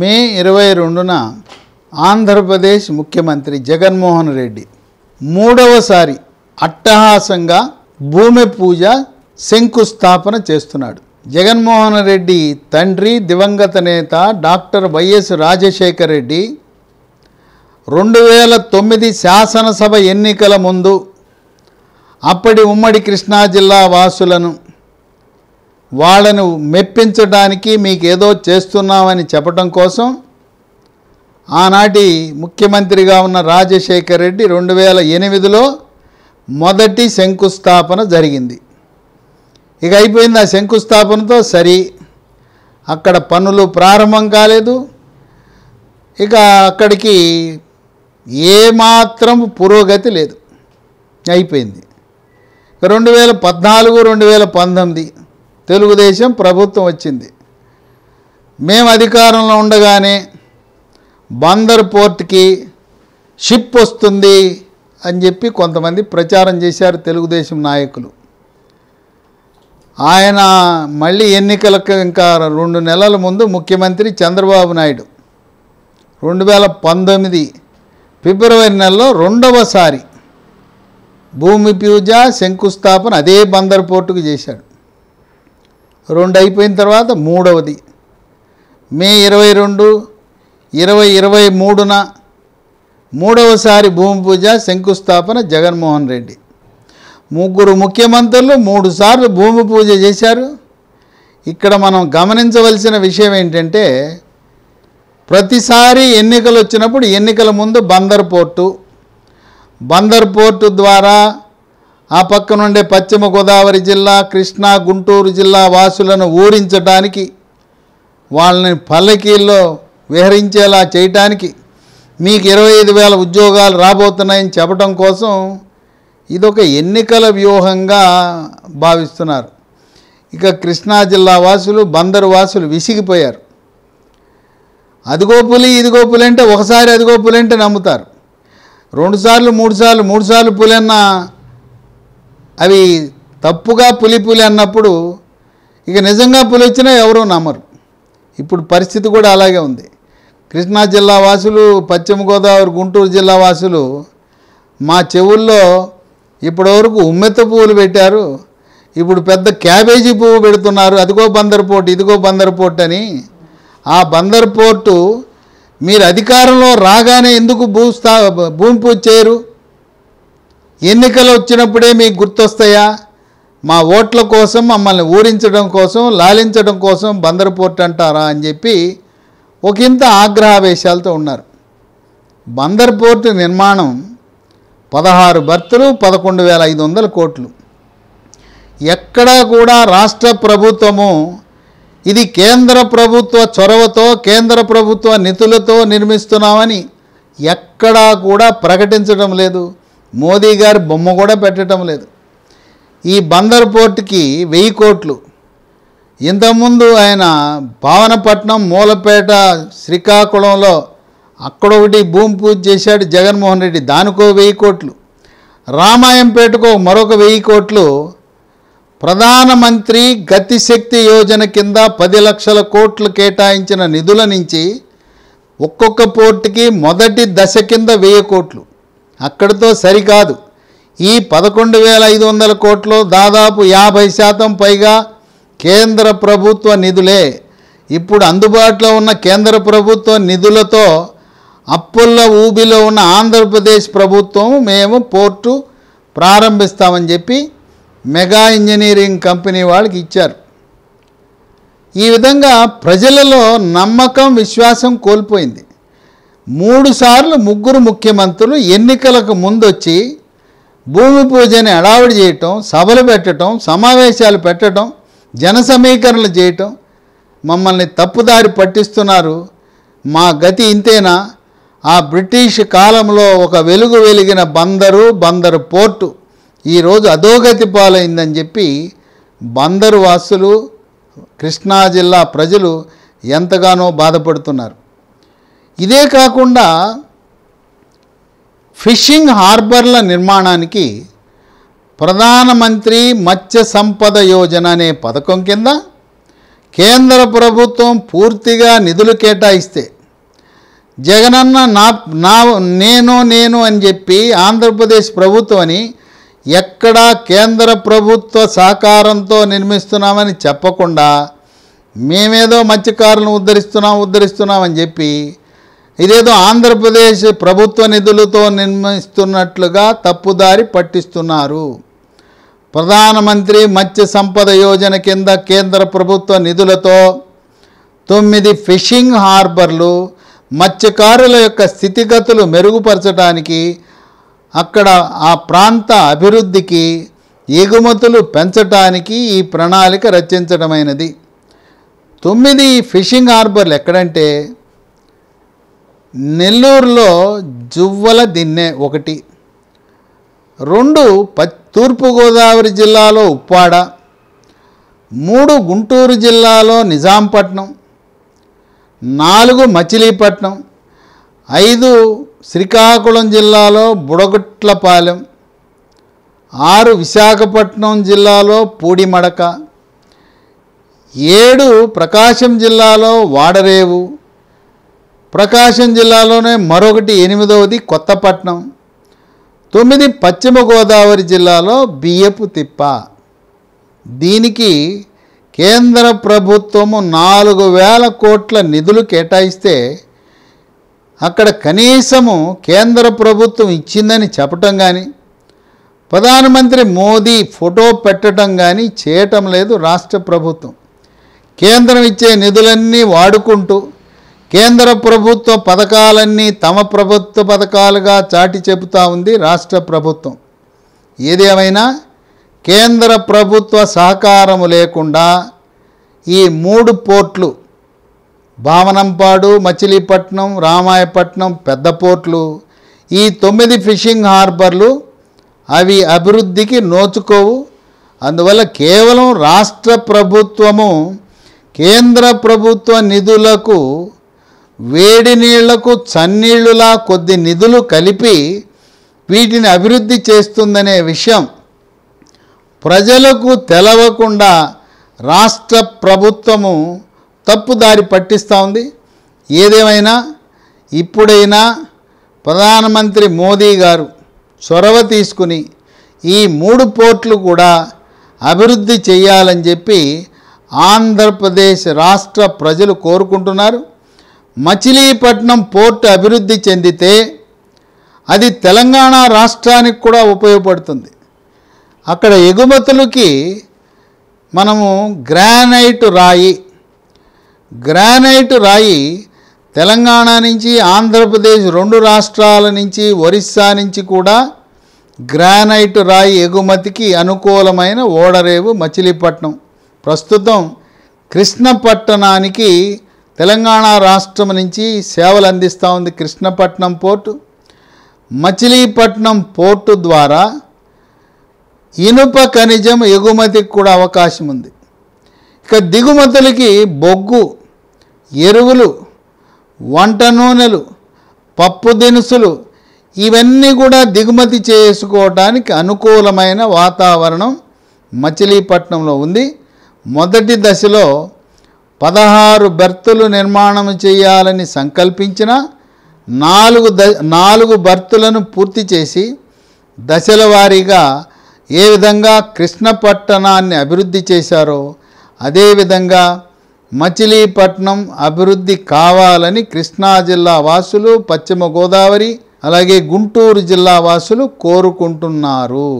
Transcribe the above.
మే ఇరవై రెండున ఆంధ్రప్రదేశ్ ముఖ్యమంత్రి జగన్మోహన్ రెడ్డి మూడవసారి అట్టహాసంగా భూమి పూజ శంకుస్థాపన చేస్తున్నాడు జగన్మోహన్ రెడ్డి తండ్రి దివంగత నేత డాక్టర్ వైఎస్ రాజశేఖర రెడ్డి రెండు వేల తొమ్మిది శాసనసభ ఎన్నికల ముందు అప్పటి ఉమ్మడి కృష్ణా జిల్లా వాసులను వాళ్ళను మెప్పించడానికి ఏదో చేస్తున్నామని చెప్పడం కోసం ఆనాటి ముఖ్యమంత్రిగా ఉన్న రాజశేఖర్ రెడ్డి రెండు వేల ఎనిమిదిలో మొదటి శంకుస్థాపన జరిగింది ఇక అయిపోయింది ఆ శంకుస్థాపనతో సరి అక్కడ పనులు ప్రారంభం కాలేదు ఇక అక్కడికి ఏమాత్రం పురోగతి లేదు అయిపోయింది రెండు వేల పద్నాలుగు రెండు వేల పంతొమ్మిది తెలుగుదేశం ప్రభుత్వం వచ్చింది మేము అధికారంలో ఉండగానే బందర్ పోర్ట్కి షిప్ వస్తుంది అని చెప్పి కొంతమంది ప్రచారం చేశారు తెలుగుదేశం నాయకులు ఆయన మళ్ళీ ఎన్నికలకు ఇంకా రెండు నెలల ముందు ముఖ్యమంత్రి చంద్రబాబు నాయుడు రెండు వేల పంతొమ్మిది ఫిబ్రవరి నెలలో రెండవసారి భూమి పూజ శంకుస్థాపన అదే బందర్ పోర్టుకు చేశాడు రెండు అయిపోయిన తర్వాత మూడవది మే ఇరవై రెండు ఇరవై ఇరవై మూడున మూడవసారి భూమి పూజ శంకుస్థాపన జగన్మోహన్ రెడ్డి ముగ్గురు ముఖ్యమంత్రులు మూడుసార్లు భూమి పూజ చేశారు ఇక్కడ మనం గమనించవలసిన విషయం ఏంటంటే ప్రతిసారి ఎన్నికలు వచ్చినప్పుడు ఎన్నికల ముందు బందర్ పోర్టు బందర్ పోర్టు ద్వారా ఆ పక్క నుండే పశ్చిమ గోదావరి జిల్లా కృష్ణా గుంటూరు జిల్లా వాసులను ఊరించడానికి వాళ్ళని పల్లకీల్లో విహరించేలా చేయటానికి మీకు ఇరవై ఐదు వేల ఉద్యోగాలు రాబోతున్నాయని చెప్పడం కోసం ఇదొక ఎన్నికల వ్యూహంగా భావిస్తున్నారు ఇక కృష్ణా జిల్లా వాసులు బందరు వాసులు విసిగిపోయారు అదిగో పులి ఇదిగో పులి అంటే ఒకసారి అదిగో పులి అంటే నమ్ముతారు రెండుసార్లు మూడుసార్లు మూడుసార్లు పులి అన్నా అవి తప్పుగా పులి పులి అన్నప్పుడు ఇక నిజంగా పులి వచ్చినా ఎవరూ నమ్మరు ఇప్పుడు పరిస్థితి కూడా అలాగే ఉంది కృష్ణా జిల్లా వాసులు పశ్చిమ గోదావరి గుంటూరు జిల్లా వాసులు మా చెవుల్లో ఇప్పటివరకు ఉమ్మెత్త పువ్వులు పెట్టారు ఇప్పుడు పెద్ద క్యాబేజీ పువ్వు పెడుతున్నారు అదిగో బందర్ పోర్టు ఇదిగో బందర్ పోర్ట్ అని ఆ బందర్ పోర్టు మీరు అధికారంలో రాగానే ఎందుకు భూస్థా భూమి పూజ చేయరు ఎన్నికలు వచ్చినప్పుడే మీకు గుర్తొస్తాయా మా ఓట్ల కోసం మమ్మల్ని ఊరించడం కోసం లాలించడం కోసం బందరుపోర్ట్ అంటారా అని చెప్పి ఇంత ఆగ్రహావేశాలతో ఉన్నారు బందర్ పోర్టు నిర్మాణం పదహారు బర్తులు పదకొండు వేల ఐదు వందల కోట్లు ఎక్కడా కూడా రాష్ట్ర ప్రభుత్వము ఇది కేంద్ర ప్రభుత్వ చొరవతో కేంద్ర ప్రభుత్వ నిధులతో నిర్మిస్తున్నామని ఎక్కడా కూడా ప్రకటించడం లేదు మోదీ గారి బొమ్మ కూడా పెట్టడం లేదు ఈ బందర్ పోర్టుకి వెయ్యి కోట్లు ఇంతకుముందు ఆయన భావనపట్నం మూలపేట శ్రీకాకుళంలో అక్కడొకటి భూమి పూజ చేశాడు జగన్మోహన్ రెడ్డి దానికో వెయ్యి కోట్లు రామాయంపేటకు మరొక వెయ్యి కోట్లు ప్రధానమంత్రి గతిశక్తి యోజన కింద పది లక్షల కోట్లు కేటాయించిన నిధుల నుంచి ఒక్కొక్క పోర్టుకి మొదటి దశ కింద వెయ్యి కోట్లు అక్కడితో సరికాదు ఈ పదకొండు వేల ఐదు వందల కోట్లు దాదాపు యాభై శాతం పైగా కేంద్ర ప్రభుత్వ నిధులే ఇప్పుడు అందుబాటులో ఉన్న కేంద్ర ప్రభుత్వ నిధులతో అప్పుల్లో ఊబిలో ఉన్న ఆంధ్రప్రదేశ్ ప్రభుత్వం మేము పోర్టు ప్రారంభిస్తామని చెప్పి మెగా ఇంజనీరింగ్ కంపెనీ వాళ్ళకి ఇచ్చారు ఈ విధంగా ప్రజలలో నమ్మకం విశ్వాసం కోల్పోయింది మూడుసార్లు ముగ్గురు ముఖ్యమంత్రులు ఎన్నికలకు ముందొచ్చి భూమి పూజని అడావిడి చేయటం సభలు పెట్టడం సమావేశాలు పెట్టడం జన సమీకరణలు చేయటం మమ్మల్ని తప్పుదారి పట్టిస్తున్నారు మా గతి ఇంతేనా ఆ బ్రిటిష్ కాలంలో ఒక వెలుగు వెలిగిన బందరు బందరు పోర్టు ఈరోజు అధోగతి పాలైందని చెప్పి బందరు వాసులు కృష్ణా జిల్లా ప్రజలు ఎంతగానో బాధపడుతున్నారు ఇదే కాకుండా ఫిషింగ్ హార్బర్ల నిర్మాణానికి ప్రధానమంత్రి మత్స్య సంపద యోజన అనే పథకం కింద కేంద్ర ప్రభుత్వం పూర్తిగా నిధులు కేటాయిస్తే జగనన్న నా నా నేను నేను అని చెప్పి ఆంధ్రప్రదేశ్ ప్రభుత్వం అని ఎక్కడా కేంద్ర ప్రభుత్వ సహకారంతో నిర్మిస్తున్నామని చెప్పకుండా మేమేదో మత్స్యకారులను ఉద్ధరిస్తున్నాం ఉద్ధరిస్తున్నామని చెప్పి ఇదేదో ఆంధ్రప్రదేశ్ ప్రభుత్వ నిధులతో నిర్మిస్తున్నట్లుగా తప్పుదారి పట్టిస్తున్నారు ప్రధానమంత్రి మత్స్య సంపద యోజన కింద కేంద్ర ప్రభుత్వ నిధులతో తొమ్మిది ఫిషింగ్ హార్బర్లు మత్స్యకారుల యొక్క స్థితిగతులు మెరుగుపరచడానికి అక్కడ ఆ ప్రాంత అభివృద్ధికి ఎగుమతులు పెంచటానికి ఈ ప్రణాళిక రచించడమైనది తొమ్మిది ఫిషింగ్ హార్బర్లు ఎక్కడంటే నెల్లూరులో జువ్వల దిన్నె ఒకటి రెండు ప తూర్పుగోదావరి జిల్లాలో ఉప్పాడ మూడు గుంటూరు జిల్లాలో నిజాంపట్నం నాలుగు మచిలీపట్నం ఐదు శ్రీకాకుళం జిల్లాలో బుడగుట్లపాలెం ఆరు విశాఖపట్నం జిల్లాలో పూడిమడక ఏడు ప్రకాశం జిల్లాలో వాడరేవు ప్రకాశం జిల్లాలోనే మరొకటి ఎనిమిదవది కొత్తపట్నం తొమ్మిది పశ్చిమ గోదావరి జిల్లాలో బియ్యపు తిప్ప దీనికి కేంద్ర ప్రభుత్వము నాలుగు వేల కోట్ల నిధులు కేటాయిస్తే అక్కడ కనీసము కేంద్ర ప్రభుత్వం ఇచ్చిందని చెప్పటం కానీ ప్రధానమంత్రి మోదీ ఫోటో పెట్టడం కానీ చేయటం లేదు రాష్ట్ర ప్రభుత్వం కేంద్రం ఇచ్చే నిధులన్నీ వాడుకుంటూ కేంద్ర ప్రభుత్వ పథకాలన్నీ తమ ప్రభుత్వ పథకాలుగా చాటి చెబుతా ఉంది రాష్ట్ర ప్రభుత్వం ఏదేమైనా కేంద్ర ప్రభుత్వ సహకారము లేకుండా ఈ మూడు పోర్ట్లు భావనంపాడు మచిలీపట్నం రామాయపట్నం పెద్ద పోర్ట్లు ఈ తొమ్మిది ఫిషింగ్ హార్బర్లు అవి అభివృద్ధికి నోచుకోవు అందువల్ల కేవలం రాష్ట్ర ప్రభుత్వము కేంద్ర ప్రభుత్వ నిధులకు వేడి నీళ్లకు చన్నీళ్లులా కొద్ది నిధులు కలిపి వీటిని అభివృద్ధి చేస్తుందనే విషయం ప్రజలకు తెలవకుండా రాష్ట్ర ప్రభుత్వము తప్పుదారి పట్టిస్తూ ఉంది ఏదేమైనా ఇప్పుడైనా ప్రధానమంత్రి మోదీ గారు చొరవ తీసుకుని ఈ మూడు పోర్ట్లు కూడా అభివృద్ధి చేయాలని చెప్పి ఆంధ్రప్రదేశ్ రాష్ట్ర ప్రజలు కోరుకుంటున్నారు మచిలీపట్నం పోర్టు అభివృద్ధి చెందితే అది తెలంగాణ రాష్ట్రానికి కూడా ఉపయోగపడుతుంది అక్కడ ఎగుమతులకి మనము గ్రానైట్ రాయి గ్రానైట్ రాయి తెలంగాణ నుంచి ఆంధ్రప్రదేశ్ రెండు రాష్ట్రాల నుంచి ఒరిస్సా నుంచి కూడా గ్రానైట్ రాయి ఎగుమతికి అనుకూలమైన ఓడరేవు మచిలీపట్నం ప్రస్తుతం కృష్ణపట్టణానికి తెలంగాణ రాష్ట్రం నుంచి సేవలు అందిస్తూ ఉంది కృష్ణపట్నం పోర్టు మచిలీపట్నం పోర్టు ద్వారా ఇనుప ఖనిజం ఎగుమతికి కూడా అవకాశం ఉంది ఇక దిగుమతులకి బొగ్గు ఎరువులు వంట నూనెలు పప్పు దినుసులు ఇవన్నీ కూడా దిగుమతి చేసుకోవటానికి అనుకూలమైన వాతావరణం మచిలీపట్నంలో ఉంది మొదటి దశలో పదహారు బర్తులు నిర్మాణం చేయాలని సంకల్పించిన నాలుగు ద నాలుగు బర్తులను పూర్తి చేసి దశల వారీగా ఏ విధంగా కృష్ణపట్టణాన్ని అభివృద్ధి చేశారో అదేవిధంగా మచిలీపట్నం అభివృద్ధి కావాలని కృష్ణా జిల్లా వాసులు పశ్చిమ గోదావరి అలాగే గుంటూరు జిల్లా వాసులు కోరుకుంటున్నారు